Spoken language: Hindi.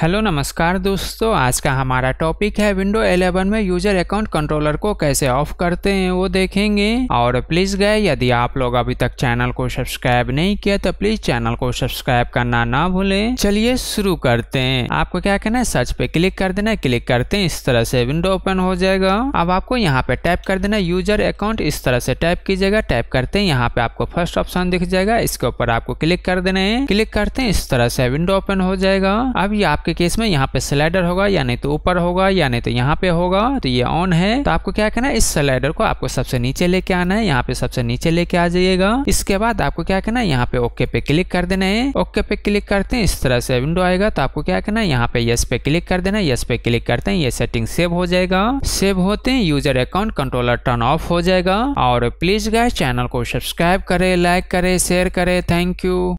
हेलो नमस्कार दोस्तों आज का हमारा टॉपिक है विंडो 11 में यूजर अकाउंट कंट्रोलर को कैसे ऑफ करते हैं वो देखेंगे और प्लीज गए यदि आप लोग अभी तक चैनल को सब्सक्राइब नहीं किया तो प्लीज चैनल को सब्सक्राइब करना ना भूलें चलिए शुरू करते हैं आपको क्या करना है सर्च पे क्लिक कर देना है क्लिक करते हैं इस तरह से विंडो ओपन हो जाएगा अब आपको यहाँ पे टाइप कर देना यूजर अकाउंट इस तरह से टाइप कीजिएगा टाइप करते हैं यहाँ पे आपको फर्स्ट ऑप्शन दिख जाएगा इसके ऊपर आपको क्लिक कर देना है क्लिक करते हैं इस तरह से विंडो ओपन हो जाएगा अब आप आपके केस में यहाँ पे स्लाइडर होगा या नहीं तो ऊपर होगा या नहीं तो यहाँ पे होगा तो ये ऑन है तो आपको क्या करना है इस स्लाइडर को आपको सबसे नीचे लेके आना है यहाँ पे सबसे नीचे लेके आ जाइएगा इसके बाद आपको क्या करना है यहाँ पे ओके पे क्लिक कर देना है ओके पे क्लिक करते हैं इस तरह से विंडो आएगा तो आपको क्या करना है यहाँ पे यस पे क्लिक कर देना है यस पे क्लिक करते हैं ये सेटिंग सेव हो जाएगा सेव होते हैं user account controller turn off हो जाएगा और प्लीज गाय चैनल को सब्सक्राइब करे लाइक करे शेयर करे थैंक यू